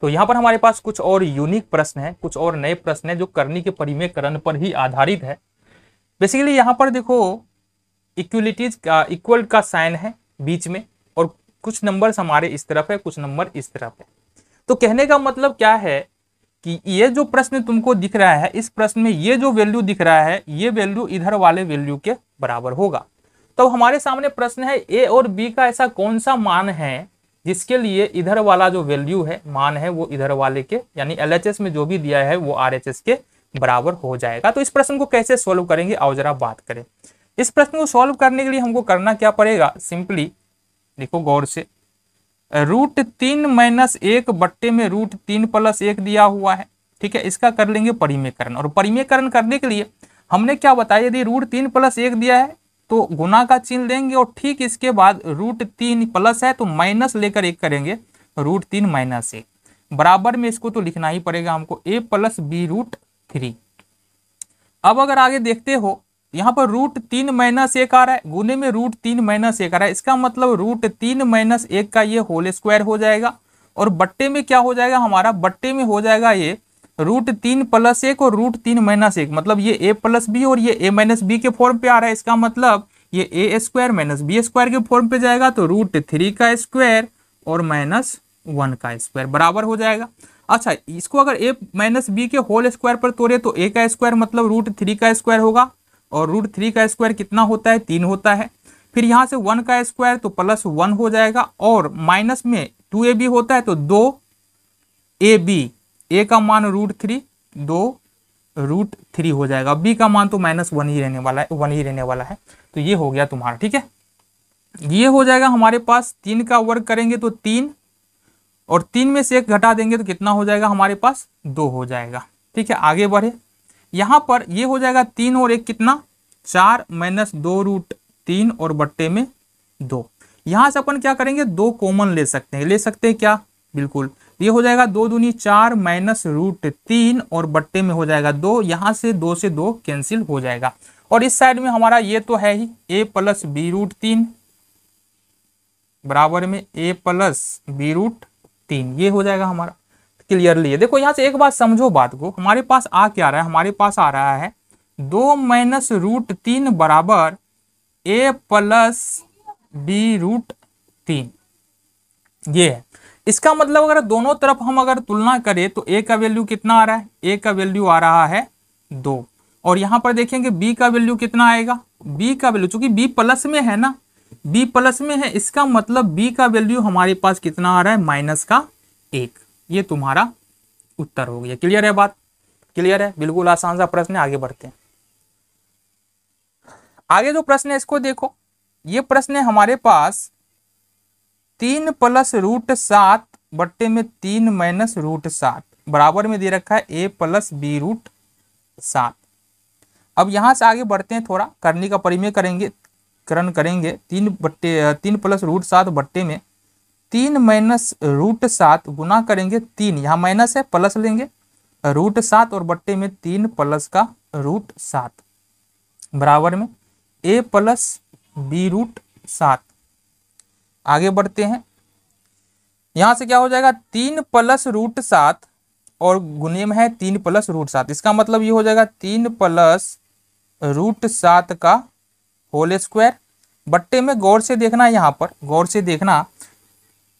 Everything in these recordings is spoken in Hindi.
तो यहाँ पर हमारे पास कुछ और यूनिक प्रश्न है कुछ और नए प्रश्न है जो करनी के परिमेयकरण पर ही आधारित है बेसिकली यहाँ पर देखो इक्वलिटीज का इक्वल का साइन है बीच में और कुछ नंबर हमारे इस तरफ है कुछ नंबर इस तरफ है तो कहने का मतलब क्या है कि ये जो प्रश्न तुमको दिख रहा है इस प्रश्न में ये जो वैल्यू दिख रहा है ये वैल्यू इधर वाले वैल्यू के बराबर होगा तो हमारे सामने प्रश्न है ए और बी का ऐसा कौन सा मान है जिसके लिए इधर वाला जो वैल्यू है मान है वो इधर वाले के यानी एल में जो भी दिया है वो आर के बराबर हो जाएगा तो इस प्रश्न को कैसे सॉल्व करेंगे आओ जरा बात करें इस प्रश्न को सॉल्व करने के लिए हमको करना क्या पड़ेगा सिंपली देखो गौर से रूट तीन माइनस एक बट्टे में रूट तीन प्लस एक दिया हुआ है ठीक है इसका कर लेंगे परिमेकरण और परिमेकरण करने के लिए हमने क्या बताया यदि रूट तीन प्लस एक दिया है तो गुना का चिन्ह देंगे और ठीक इसके बाद रूट तीन प्लस है तो माइनस लेकर एक करेंगे रूट तीन माइनस एक बराबर में इसको तो लिखना ही पड़ेगा हमको A plus B root three अब अगर आगे देखते हो यहाँ पर रूट तीन माइनस एक आ रहा है गुने में रूट तीन माइनस एक आ रहा है इसका मतलब रूट तीन माइनस एक का ये होल स्क्वायर हो जाएगा और बट्टे में क्या हो जाएगा हमारा बट्टे में हो जाएगा ये रूट तीन प्लस एक और रूट तीन माइनस एक मतलब ये ए प्लस बी और ये ए माइनस बी के फॉर्म पे आ रहा है इसका मतलब ये A square minus B square के फॉर्म पे जाएगा तो रूट थ्री का स्क्वायर और माइनस वन का स्क्वायर बराबर हो जाएगा अच्छा इसको अगर ए माइनस बी के होल स्क्वायर पर तोड़े तो ए का स्क्वायर मतलब रूट थ्री का स्क्वायर होगा और रूट थ्री का स्क्वायर कितना होता है तीन होता है फिर यहाँ से वन का स्क्वायर तो प्लस वन हो जाएगा और माइनस में टू ए बी होता है तो दो ए बी ए का मान रूट थ्री दो रूट थ्री हो जाएगा बी का मान तो माइनस वन ही रहने वाला है वन ही रहने वाला है तो ये हो गया तुम्हारा ठीक है ये हो जाएगा हमारे पास तीन का वर्ग करेंगे तो तीन और तीन में से एक घटा देंगे तो कितना हो जाएगा हमारे पास दो हो जाएगा ठीक है आगे बढ़े यहाँ पर ये हो जाएगा तीन और एक कितना चार माइनस दो रूट तीन और बट्टे में दो यहाँ से अपन क्या करेंगे दो कॉमन ले सकते हैं ले सकते हैं क्या बिल्कुल ये हो जाएगा दो दूनी चार माइनस रूट तीन और बट्टे में हो जाएगा दो यहाँ से दो से दो कैंसिल हो जाएगा और इस साइड में हमारा ये तो है ही ए प्लस बी रूट तीन बराबर में ए प्लस बी रूट तीन ये हो जाएगा हमारा क्लियरली है देखो यहाँ से एक बात समझो बात को हमारे पास आ क्या रहा है हमारे पास आ रहा है दो माइनस रूट तीन बराबर ए प्लस बी रूट तीन ये है इसका मतलब अगर दोनों तरफ हम अगर तुलना करें तो ए का वैल्यू कितना आ रहा है ए का वैल्यू आ रहा है दो और यहां पर देखेंगे बी का वैल्यू कितना आएगा बी का वैल्यू चूंकि बी प्लस में है ना बी प्लस में है इसका मतलब बी का वैल्यू हमारे पास कितना आ रहा है माइनस का एक ये तुम्हारा उत्तर हो गया क्लियर है बात क्लियर है बिल्कुल आसान सा प्रश्न आगे बढ़ते हैं आगे जो प्रश्न है इसको देखो ये प्रश्न है हमारे पास तीन प्लस रूट सात बट्टे में तीन माइनस रूट सात बराबर में दे रखा है ए प्लस बी रूट सात अब यहाँ से आगे बढ़ते हैं थोड़ा करने का परिमेय करेंगे करण करेंगे तीन बट्टे तीन प्लस रूट सात बट्टे में तीन माइनस रूट सात गुना करेंगे तीन यहाँ माइनस है प्लस लेंगे रूट सात और बट्टे में तीन प्लस का रूट सात बराबर में ए प्लस बी रूट सात आगे बढ़ते हैं यहां से क्या हो जाएगा तीन प्लस रूट सात और गुने में है तीन प्लस रूट सात इसका मतलब ये हो जाएगा तीन प्लस रूट सात का होल स्क्वायर बट्टे में गौर से देखना यहाँ पर गौर से देखना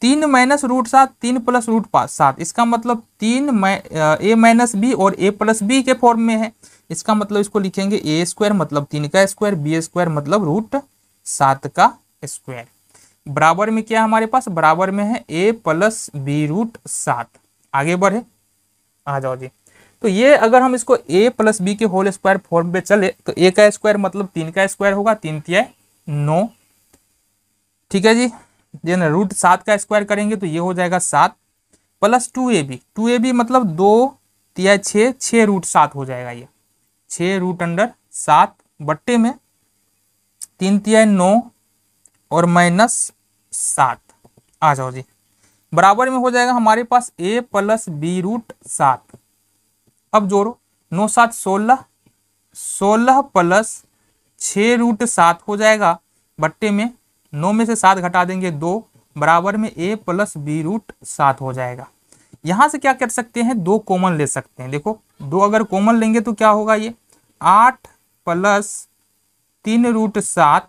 तीन माइनस रूट सात तीन प्लस रूट पाँच सात इसका मतलब तीन ए माइनस बी और ए प्लस बी के फॉर्म में है इसका मतलब इसको लिखेंगे ए स्क्वायर मतलब तीन का स्क्वायर बी स्क्वायर मतलब रूट सात का स्क्वायर बराबर में क्या हमारे पास बराबर में है ए प्लस बी रूट सात आगे बढ़े आ जाओ जी तो ये अगर हम इसको ए प्लस बी के होल स्क्वायर फॉर्म पे चले तो ए का स्क्वायर मतलब तीन का स्क्वायर होगा तीन तिया नौ ठीक है जी देन रूट सात का स्क्वायर करेंगे तो ये हो जाएगा सात plus two A B two A B मतलब दो तिया छः छः रूट सात हो जाएगा ये छः रूट अंडर सात बट्टे में तीन तिया नौ और माइनस सात आ जाओ जी बराबर में हो जाएगा हमारे पास ए प्लस बी रूट सात अब जोड़ो नौ सात सोलह सोलह प्लस छ रूट सात हो जाएगा बट्टे में नौ में से सात घटा देंगे दो बराबर में ए प्लस बी रूट सात हो जाएगा यहां से क्या कर सकते हैं दो कॉमन ले सकते हैं देखो दो अगर कॉमन लेंगे तो क्या होगा ये आठ प्लस तीन रूट सात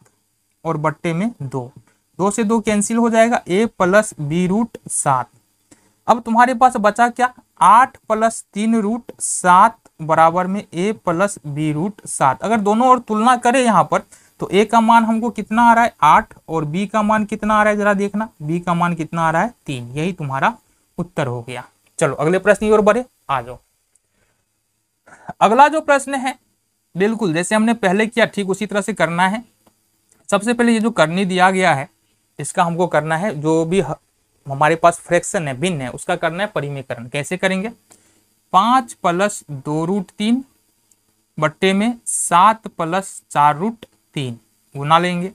और बट्टे में दो दो से दो कैंसिल हो जाएगा ए प्लस बी रूट सात अब तुम्हारे पास बचा क्या आठ प्लस तीन रूट सात बराबर में ए प्लस बी रूट सात अगर दोनों और तुलना करें यहाँ पर तो ए का मान हमको कितना आ रहा है आठ और बी का मान कितना आ रहा है जरा देखना बी का मान कितना आ रहा है तीन यही तुम्हारा उत्तर हो गया चलो अगले प्रश्न की ओर बढ़े आ जाओ अगला जो प्रश्न है बिल्कुल जैसे हमने पहले किया ठीक उसी तरह से करना है सबसे पहले ये जो करनी दिया गया है इसका हमको करना है जो भी हमारे पास फ्रैक्शन है भिन्न है उसका करना है परिमीकरण कैसे करेंगे पाँच प्लस दो रूट तीन बट्टे में सात प्लस चार रूट तीन गुना लेंगे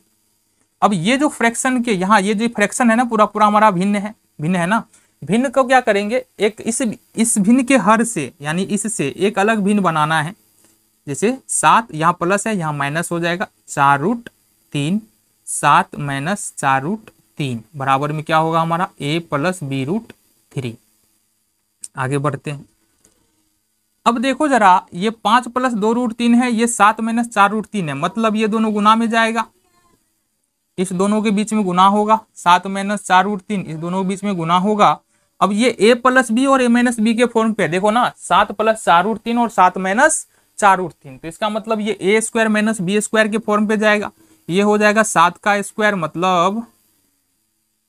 अब ये जो फ्रैक्शन के यहाँ ये जो फ्रैक्शन है ना पूरा पूरा हमारा भिन्न है भिन्न है ना भिन्न को क्या करेंगे एक इस इस भिन्न के हर से यानी इससे एक अलग भिन्न बनाना है जैसे सात यहाँ प्लस है यहाँ माइनस हो जाएगा चार रूट तीन सात माइनस चार रूट तीन बराबर में क्या होगा हमारा A plus B root three आगे बढ़ते हैं अब देखो जरा ये पांच प्लस दो रूट तीन है ये सात माइनस चार रूट तीन है मतलब ये दोनों गुना में जाएगा इस दोनों के बीच में गुना होगा सात माइनस चार रूट तीन इस दोनों के बीच में गुना होगा अब ये ए प्लस बी और ए माइनस बी के फॉर्म पे देखो ना सात प्लस चार रूट तीन और सात माइनस चार रूट तीन तो इसका मतलब ये A square minus B square के फॉर्म पे जाएगा ये हो जाएगा सात का स्क्वायर मतलब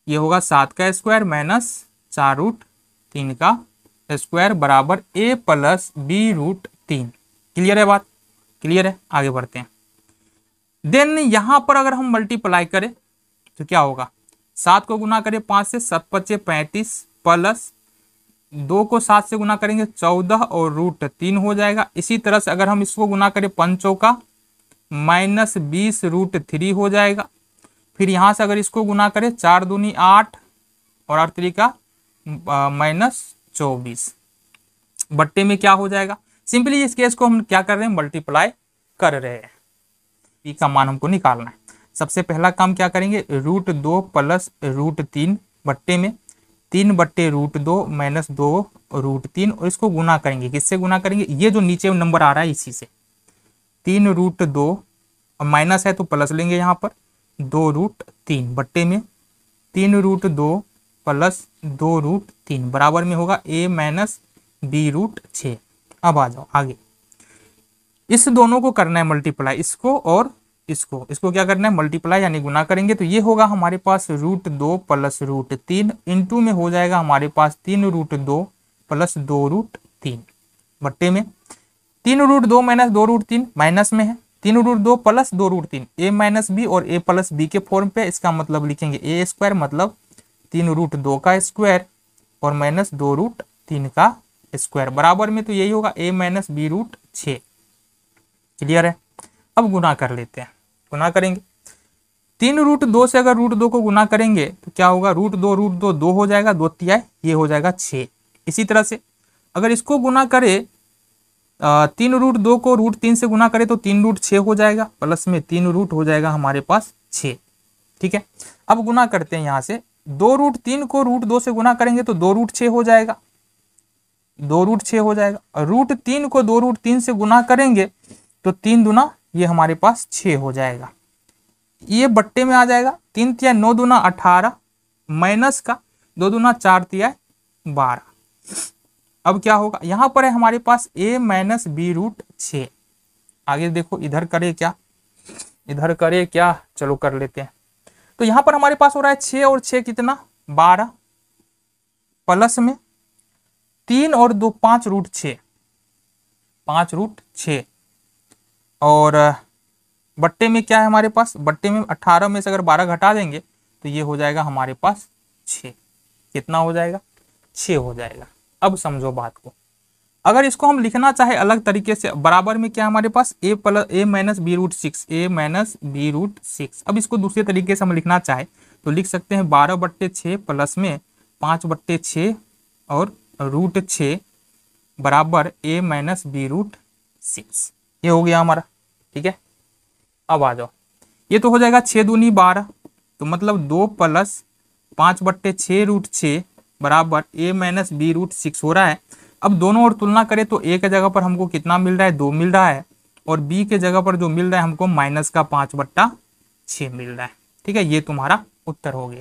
ये होगा सात का स्क्वायर माइनस चार रूट तीन का स्क्वायर बराबर ए प्लस बी रूट तीन क्लियर है बात क्लियर है आगे बढ़ते हैं देन यहां पर अगर हम मल्टीप्लाई करें तो क्या होगा सात को गुना करें पांच से सत पच्चे पैंतीस प्लस दो को सात से गुना करेंगे चौदह और रूट तीन हो जाएगा इसी तरह से अगर हम इसको गुना करें पंचों का माइनस बीस रूट थ्री हो जाएगा फिर यहां से अगर इसको गुना करें चार दूनी आठ और आठ तरीका माइनस चौबीस बट्टे में क्या हो जाएगा सिंपली इस केस को हम क्या कर रहे हैं मल्टीप्लाई कर रहे हैं पी का मान हमको निकालना है सबसे पहला काम क्या करेंगे रूट दो प्लस रूट तीन बट्टे में तीन बट्टे रूट दो माइनस दो रूट तीन और इसको गुना करेंगे किससे गुना करेंगे ये जो नीचे नंबर आ रहा है इसी से तीन रूट दो और माइनस है तो प्लस लेंगे यहाँ पर दो रूट तीन बट्टे में तीन रूट दो प्लस दो रूट तीन बराबर में होगा ए माइनस बी रूट छ अब आ जाओ आगे इस दोनों को करना है मल्टीप्लाई इसको और इसको इसको क्या करना है मल्टीप्लाई यानी गुना करेंगे तो ये होगा हमारे पास रूट दो प्लस रूट तीन इंटू में हो जाएगा हमारे पास तीन रूट दो प्लस दो रूट तीन बट्टे में तीन रूट दो माइनस दो रूट तीन माइनस में है तीन रूट दो प्लस दो रूट तीन ए माइनस बी और ए प्लस बी के फॉर्म पे इसका मतलब लिखेंगे ए स्क्वायर मतलब तीन रूट दो का स्क्वायर और माइनस दो रूट तीन का स्क्वायर बराबर में तो यही होगा ए माइनस बी रूट छ क्लियर है अब गुना कर लेते हैं गुना करेंगे तीन रूट दो से अगर रूट दो को गुना करेंगे तो क्या होगा रूट दो रूट दो दो हो जाएगा दो तिहाई ये हो जाएगा छ इसी तरह से अगर इसको गुना करें तीन रूट दो को रूट तीन से गुना करें तो तीन रूट छः हो जाएगा प्लस में तीन रूट हो जाएगा हमारे पास छः ठीक है अब गुना करते हैं यहाँ से दो रूट तीन को रूट दो से गुना करेंगे तो दो रूट छः हो जाएगा दो रूट छः हो जाएगा और रूट तीन को दो रूट तीन से गुना करेंगे तो तीन दुना ये हमारे पास छः हो जाएगा ये बट्टे में आ जाएगा तीन तिया नौ दुना अठारह माइनस का दो दुना चार तिया बारह अब क्या होगा यहाँ पर है हमारे पास ए माइनस बी रूट छ आगे देखो इधर करे क्या इधर करे क्या चलो कर लेते हैं तो यहाँ पर हमारे पास हो रहा है छ और छ कितना बारह प्लस में तीन और दो पांच रूट छ पाँच रूट छ और बट्टे में क्या है हमारे पास बट्टे में अट्ठारह में से अगर बारह घटा देंगे तो ये हो जाएगा हमारे पास छ कितना हो जाएगा छ हो जाएगा अब समझो बात को अगर इसको हम लिखना चाहे अलग तरीके से बराबर में क्या हमारे पास A plus A minus B root six A minus B root six अब इसको दूसरे तरीके से हम लिखना चाहे तो लिख सकते हैं बारह बट्टे छः प्लस में पाँच बट्टे छ और रूट छ बराबर A minus B root six ये हो गया हमारा ठीक है अब आ जाओ ये तो हो जाएगा छः दूनी बारह तो मतलब दो प्लस पाँच बट्टे छः रूट छः बराबर A minus B root six हो रहा है अब दोनों और तुलना करें तो ए के जगह पर हमको कितना मिल रहा है दो मिल रहा है और बी के जगह पर जो मिल रहा है हमको माइनस का पाँच बट्टा छः मिल रहा है ठीक है ये तुम्हारा उत्तर हो गया